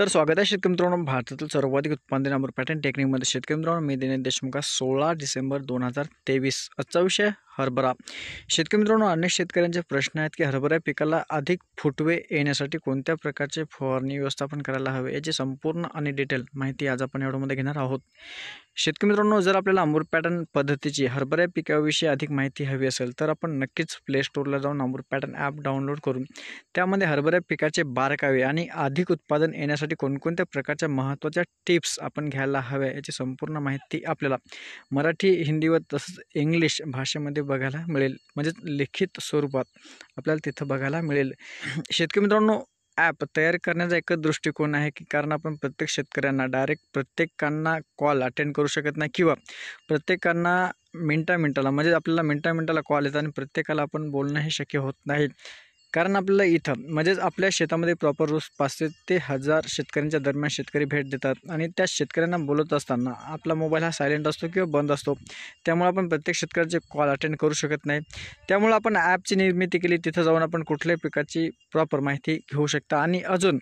तर स्वागत आहे शेतकरी मित्रांनो भारतातील सर्वाधिक उत्पादन नंबर पॅटर्न टेक्निकमध्ये शेतकरी मित्रांनो मी दिनेश देशमुख सोळा डिसेंबर दोन हजार तेवीस आजचा विषय हरभरा शेतकरी मित्रांनो अनेक शेतकऱ्यांचे प्रश्न आहेत की हरभरा पिकाला अधिक फुटवे येण्यासाठी कोणत्या प्रकारचे फवारणी व्यवस्थापन करायला हवे याची संपूर्ण आणि डिटेल माहिती आज आपण एवढ्यामध्ये घेणार आहोत शेतकरी मित्रांनो जर आपल्याला आंबूर पॅटर्न पद्धतीची हरभऱ्या पिकाविषयी अधिक माहिती हवी असेल तर आपण नक्कीच प्ले स्टोरला जाऊन आंबूर पॅटर्न ॲप डाउनलोड करून त्यामध्ये हरभऱ्या पिकाचे बारकावे आणि अधिक उत्पादन येण्यासाठी कोणकोणत्या प्रकारच्या महत्त्वाच्या टिप्स आपण घ्यायला हव्या याची संपूर्ण माहिती आपल्याला मराठी हिंदी व तसंच इंग्लिश भाषेमध्ये बघायला मिळेल म्हणजेच लिखित स्वरूपात आपल्याला तिथं बघायला मिळेल शेतकरी मित्रांनो ॲप तयार करण्याचा एकच दृष्टिकोन आहे की कारण आपण प्रत्येक शेतकऱ्यांना डायरेक्ट प्रत्येकांना कॉल अटेंड करू शकत नाही किंवा प्रत्येकांना मिनटा मिनटाला म्हणजे आपल्याला मिनटा मिनटाला कॉल येतात आणि प्रत्येकाला आपण बोलणं हे शक्य होत नाही कारण आपल्याला इथं म्हणजेच आपल्या शेतामध्ये प्रॉपर रोज पाचशे ते हजार शेतकऱ्यांच्या दरम्यान शेतकरी भेट देतात आणि त्या शेतकऱ्यांना बोलत असताना आपला मोबाईल हा सायलेंट असतो किंवा बंद असतो त्यामुळे आपण प्रत्येक शेतकऱ्याचे कॉल अटेंड करू शकत नाही त्यामुळे आपण ॲपची निर्मिती केली तिथं जाऊन आपण कुठल्याही पिकाची प्रॉपर माहिती घेऊ शकता आणि अजून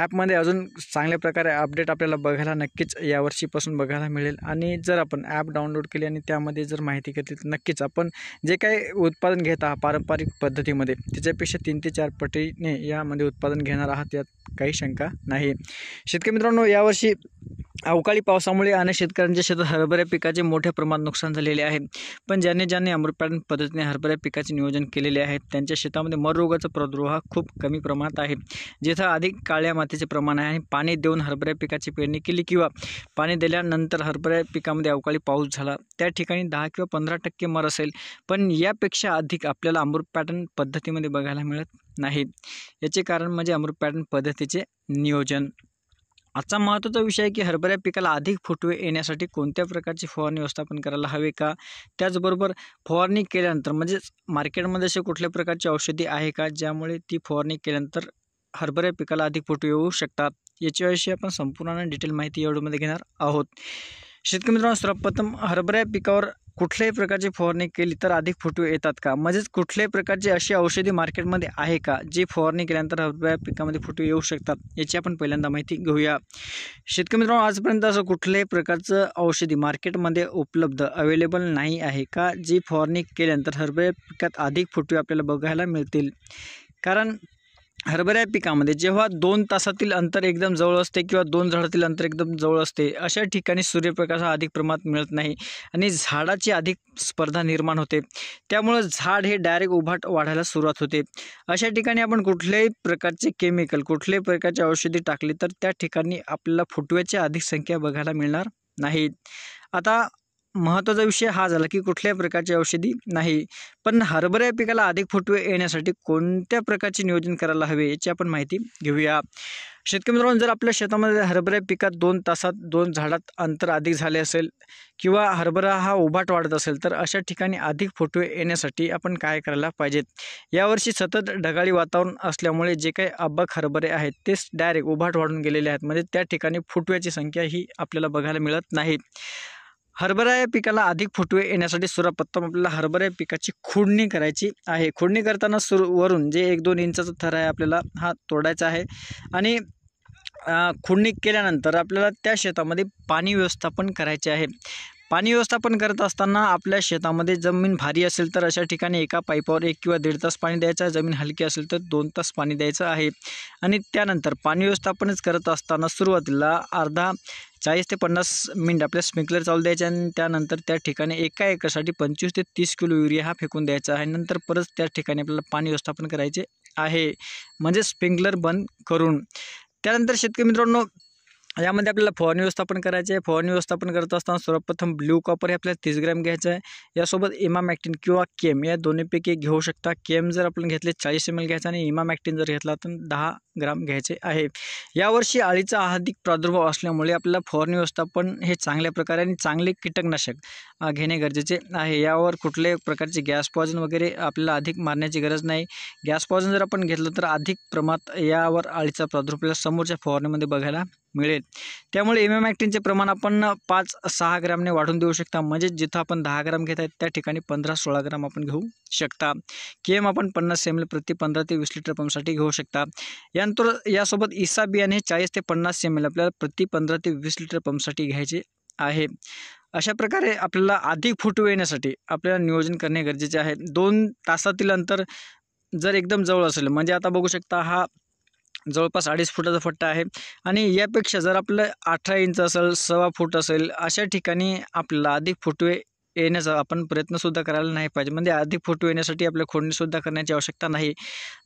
ॲपमध्ये अजून चांगल्या प्रकारे अपडेट आपल्याला बघायला नक्कीच यावर्षीपासून बघायला मिळेल आणि जर आपण ॲप डाउनलोड केली आणि त्यामध्ये जर माहिती घेतली तर नक्कीच आपण जे काही उत्पादन घेत आहात पारंपरिक पद्धतीमध्ये त्याच्यापेक्षा तीन ते चार पटीने यामध्ये उत्पादन घेणार आहात यात काही शंका नाही शेतकरी मित्रांनो यावर्षी अवकाळी पावसामुळे अनेक शेतकऱ्यांच्या शेतात हरभऱ्या पिकाचे मोठ्या प्रमाणात नुकसान झालेले आहे पण ज्यांनी ज्यांनी अमृतपालन पद्धतीने हरभऱ्या पिकाचे नियोजन केलेले आहे त्यांच्या शेतामध्ये मररोगाचा प्रादुर्भाव खूप कमी प्रमाणात आहे जिथं अधिक काळ्या मातीचे प्रमाण आहे आणि पाणी देऊन हरभऱ्या पिकाची पेरणी केली किंवा पाणी दिल्यानंतर हरभऱ्या पिकामध्ये अवकाळी पाऊस झाला त्या ठिकाणी दहा किंवा पंधरा टक्के मर असेल पण यापेक्षा अधिक आपल्याला अमृत पॅटर्न पद्धतीमध्ये बघायला मिळत नाही याचे कारण म्हणजे अमृत पॅटर्न पद्धतीचे नियोजन आजचा महत्त्वाचा विषय आहे की हरभऱ्या पिकाला अधिक फुटवे येण्यासाठी कोणत्या प्रकारची फवारणी व्यवस्थापन करायला हवे का त्याचबरोबर फवारणी केल्यानंतर म्हणजेच मार्केटमध्ये असे कुठल्या प्रकारची औषधी आहे का ज्यामुळे ती फवारणी केल्यानंतर हरभऱ्या पिकाला अधिक फुटवे येऊ शकतात याच्याविषयी आपण संपूर्ण डिटेल माहिती एवढ्यामध्ये घेणार आहोत शेतकरी मित्रांनो सर्वप्रथम हरभऱ्या पिकावर कुठल्याही प्रकारची फवारणी केली तर अधिक फुटू येतात का म्हणजेच कुठल्याही प्रकारची अशी औषधी मार्केटमध्ये आहे का जी फवारणी केल्यानंतर हरभऱ्या पिकामध्ये फुटू येऊ शकतात याची आपण पहिल्यांदा माहिती घेऊया शेतकरी मित्रांनो आजपर्यंत असं कुठल्याही प्रकारचं औषधी मार्केटमध्ये उपलब्ध अवेलेबल नाही आहे का जी फवारणी केल्यानंतर हरभऱ्या पिकात अधिक फुटू आपल्याला बघायला मिळतील कारण हरभऱ्या पिकामध्ये जेव्हा दोन तासातील अंतर एकदम जवळ असते किंवा दोन झाडातील अंतर एकदम जवळ असते अशा ठिकाणी सूर्यप्रकाश हा अधिक प्रमाणात मिळत नाही आणि झाडाची अधिक स्पर्धा निर्माण होते त्यामुळं झाड हे डायरेक्ट उभाट वाढायला सुरुवात होते अशा ठिकाणी आपण कुठल्याही प्रकारचे केमिकल कुठल्याही प्रकारचे औषधी टाकली तर त्या ठिकाणी आपल्याला फुटव्याची अधिक संख्या बघायला मिळणार नाहीत आता महत्त्वाचा विषय हा झाला की कुठल्याही प्रकारची औषधी नाही पण हरभऱ्या पिकाला अधिक फुटवे येण्यासाठी कोणत्या प्रकारचे नियोजन करायला हवे याची आपण माहिती घेऊया शेतकरी मित्रांनो जर आपल्या शेतामध्ये हरभऱ्या पिकात दोन तासात दोन झाडात अंतर अधिक झाले असेल किंवा हरभरा हा उभाट वाढत असेल तर अशा ठिकाणी अधिक फोटो येण्यासाठी आपण काय करायला पाहिजेत यावर्षी सतत ढगाळी वातावरण असल्यामुळे जे काही अब्बक हरभरे आहेत तेच डायरेक्ट उभाट वाढून गेलेले आहेत म्हणजे त्या ठिकाणी फुटव्याची संख्या ही आपल्याला बघायला मिळत नाही हरभरा या पिकाला अधिक फुटवे येण्यासाठी सर्वप्रथम आपल्याला हरभरा या पिकाची खोडणी करायची आहे खोडणी करताना सुरू वरून जे एक दोन इंचाचा थर आहे आपल्याला हा तोडायचा आहे आणि खोडणी केल्यानंतर आपल्याला त्या शेतामध्ये पाणी व्यवस्थापन करायचे आहे पाणी व्यवस्थापन करत असताना आपल्या शेतामध्ये जमीन भारी असेल तर अशा ठिकाणी एका पाईपावर एक किंवा दीड तास पाणी द्यायचं आहे जमीन हलकी असेल तर दोन तास पाणी द्यायचं आहे आणि त्यानंतर पाणी व्यवस्थापनच करत असताना सुरुवातीला अर्धा चाळीस ते पन्नास मिनिट आपल्या स्प्रिंकलर चालू द्यायचे आणि त्यानंतर त्या ठिकाणी एका एकरसाठी पंचवीस ते तीस किलो युरिया हा फेकून द्यायचा आहे नंतर परत त्या ठिकाणी आपल्याला पाणी व्यवस्थापन करायचे आहे म्हणजे स्प्रिंकलर बंद करून त्यानंतर शेतकरी मित्रांनो यामध्ये आपल्याला फवारणी व्यवस्थापन करायचे आहे फवारणी व्यवस्थापन करत असताना सर्वप्रथम ब्ल्यू कॉपर हे आपल्याला तीस ग्रॅम घ्यायचं आहे यासोबत मॅक्टिन किंवा केम या दोन्हीपैकी घेऊ शकता केम जर आपण घेतले चाळीस एम एल घ्यायचा आणि इमामॅक्टिन जर घेतला तर दहा ग्राम घ्यायचे आहे यावर्षी आळीचा अधिक प्रादुर्भाव असल्यामुळे आपल्याला फवारणी व्यवस्थापन हे चांगल्या प्रकारे आणि चांगले कीटकनाशक घेणे गरजेचे आहे यावर कुठल्याही प्रकारचे गॅस पॉझन वगैरे आपल्याला अधिक मारण्याची गरज नाही गॅस पॉझन जर आपण घेतलं तर अधिक प्रमाणात यावर आळीचा प्रादुर्भाव समोरच्या फवारणीमध्ये बघायला मिळेल त्यामुळे एम एम ॲक्टिनचे प्रमाण आपण पाच सहा ग्रामने वाढून देऊ शकता म्हणजेच जिथं आपण दहा ग्राम घेत आहेत त्या ठिकाणी पंधरा सोळा ग्राम आपण घेऊ शकता एम आपण पन्नास एम एल प्रति पंधरा ते वीस लिटर पंपसाठी घेऊ शकता यानंतर यासोबत इसा बियाणे हे चाळीस ते पन्नास एम एल आपल्याला प्रति पंधरा ते वीस लिटर पंपसाठी घ्यायचे आहे अशा प्रकारे आपल्याला अधिक फुटू येण्यासाठी आपल्याला नियोजन करणे गरजेचे आहे दोन तासातील अंतर जर एकदम जवळ असेल म्हणजे आता बघू शकता हा जवळपास अडीच फुटाचा फट्टा आहे आणि यापेक्षा जर आपलं अठरा इंच असेल सव्वा फूट असेल अशा ठिकाणी आपल्याला अधिक फुटवे येण्याचा आपण प्रयत्नसुद्धा करायला नाही पाहिजे म्हणजे अधिक फोटो येण्यासाठी आपल्या खोडणीसुद्धा करण्याची आवश्यकता नाही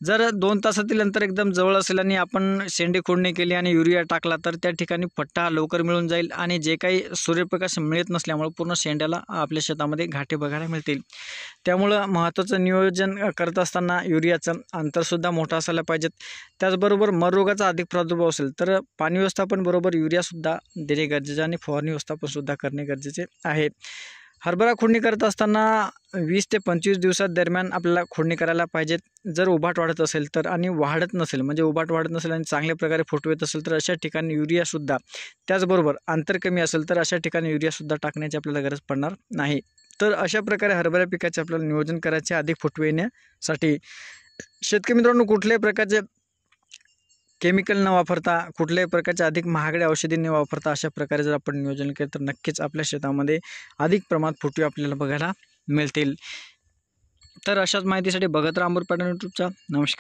जर दोन तासातील अंतर एकदम जवळ असेल आणि आपण शेंडी खोडणी केली आणि युरिया टाकला तर त्या ठिकाणी पट्टा लवकर मिळून जाईल आणि जे काही सूर्यप्रकाश मिळत नसल्यामुळे पूर्ण शेंड्याला आपल्या शेतामध्ये घाटे बघायला मिळतील त्यामुळं महत्त्वाचं नियोजन करत असताना युरियाचं अंतरसुद्धा मोठं असायला पाहिजेत त्याचबरोबर मररोगाचा अधिक प्रादुर्भाव असेल तर पाणी व्यवस्थापन बरोबर युरियासुद्धा देणे गरजेचे आणि फवारणी व्यवस्थापनसुद्धा करणे गरजेचे आहे हरभरा खोडणी करत असताना वीस ते पंचवीस दिवसात दरम्यान आपल्याला खोडणी करायला पाहिजेत जर उभाट वाढत असेल तर आणि वाढत नसेल म्हणजे उभाट वाढत नसेल आणि चांगल्या प्रकारे फोटो येत असेल तर अशा ठिकाणी युरियासुद्धा त्याचबरोबर अंतर कमी असेल तर अशा ठिकाणी युरियासुद्धा टाकण्याची आपल्याला गरज पडणार नाही तर अशा प्रकारे हरभरा पिकाचे आपल्याला नियोजन करायचे अधिक फुटवेण्यासाठी शेतकरी मित्रांनो कुठल्याही प्रकारचे केमिकल न वापरता कुठल्याही प्रकारच्या अधिक महागड्या औषधी न वापरता अशा प्रकारे जर आपण नियोजन केलं तर नक्कीच आपल्या शेतामध्ये अधिक प्रमाणात फुटवे आपल्याला बघायला मिळतील तर अशाच माहितीसाठी बघत राहा अमोर नमस्कार